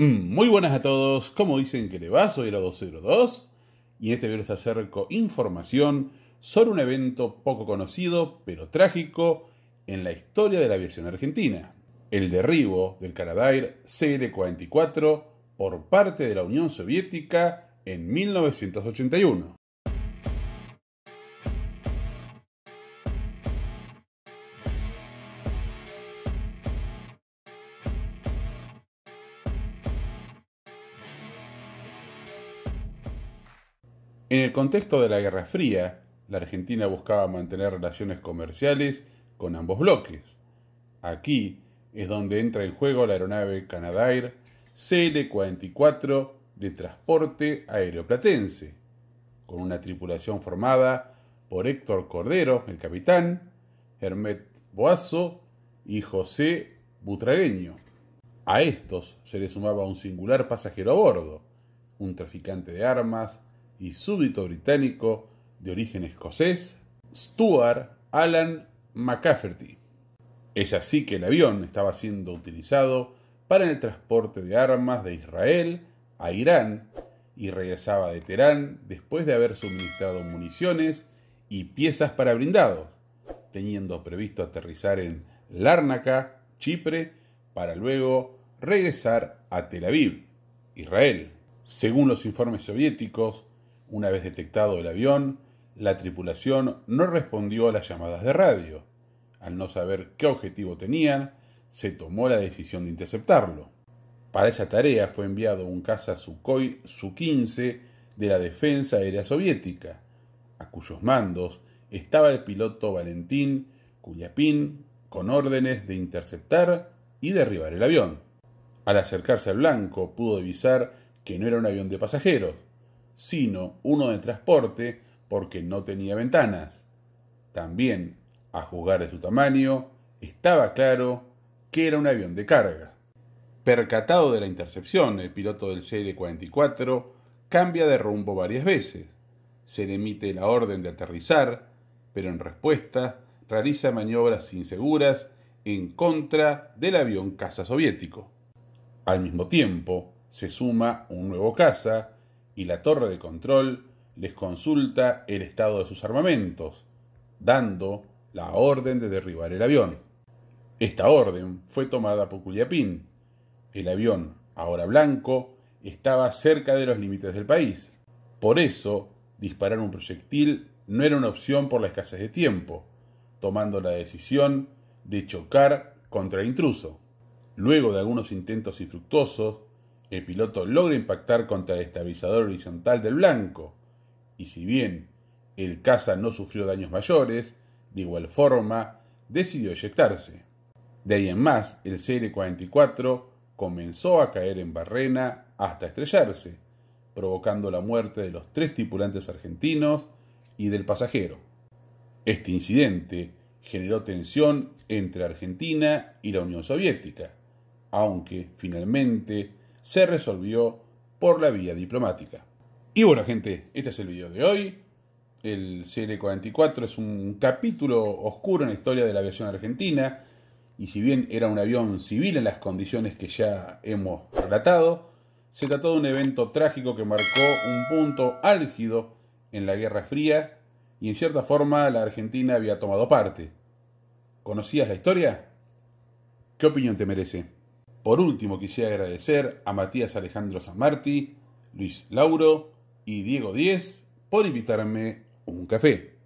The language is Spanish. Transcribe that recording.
Mm, muy buenas a todos, como dicen que le va? Soy el 202 y en este video les acerco información sobre un evento poco conocido pero trágico en la historia de la aviación argentina, el derribo del Canadair CL-44 por parte de la Unión Soviética en 1981. En el contexto de la Guerra Fría, la Argentina buscaba mantener relaciones comerciales con ambos bloques. Aquí es donde entra en juego la aeronave Canadair CL-44 de transporte aeroplatense, con una tripulación formada por Héctor Cordero, el capitán, Hermet Boazo y José Butragueño. A estos se les sumaba un singular pasajero a bordo, un traficante de armas, y súbdito británico de origen escocés, Stuart Alan McCafferty. Es así que el avión estaba siendo utilizado para el transporte de armas de Israel a Irán y regresaba de Teherán después de haber suministrado municiones y piezas para brindados, teniendo previsto aterrizar en Larnaca, Chipre, para luego regresar a Tel Aviv, Israel. Según los informes soviéticos, una vez detectado el avión, la tripulación no respondió a las llamadas de radio. Al no saber qué objetivo tenían, se tomó la decisión de interceptarlo. Para esa tarea fue enviado un caza Sukhoi Su-15 de la Defensa Aérea Soviética, a cuyos mandos estaba el piloto Valentín Kulyapin con órdenes de interceptar y derribar el avión. Al acercarse al blanco pudo divisar que no era un avión de pasajeros, sino uno de transporte porque no tenía ventanas. También, a juzgar de su tamaño, estaba claro que era un avión de carga. Percatado de la intercepción, el piloto del CL-44 cambia de rumbo varias veces. Se le emite la orden de aterrizar, pero en respuesta realiza maniobras inseguras en contra del avión caza soviético. Al mismo tiempo, se suma un nuevo caza y la torre de control les consulta el estado de sus armamentos, dando la orden de derribar el avión. Esta orden fue tomada por Culiapín. El avión, ahora blanco, estaba cerca de los límites del país. Por eso, disparar un proyectil no era una opción por la escasez de tiempo, tomando la decisión de chocar contra el intruso. Luego de algunos intentos infructuosos, el piloto logra impactar contra el estabilizador horizontal del blanco, y si bien el caza no sufrió daños mayores, de igual forma, decidió eyectarse. De ahí en más, el cr 44 comenzó a caer en barrena hasta estrellarse, provocando la muerte de los tres tripulantes argentinos y del pasajero. Este incidente generó tensión entre Argentina y la Unión Soviética, aunque finalmente se resolvió por la vía diplomática. Y bueno, gente, este es el video de hoy. El CL-44 es un capítulo oscuro en la historia de la aviación argentina. Y si bien era un avión civil en las condiciones que ya hemos relatado, se trató de un evento trágico que marcó un punto álgido en la Guerra Fría y en cierta forma la Argentina había tomado parte. ¿Conocías la historia? ¿Qué opinión te merece? Por último, quisiera agradecer a Matías Alejandro Zamarti, Luis Lauro y Diego Díez por invitarme un café.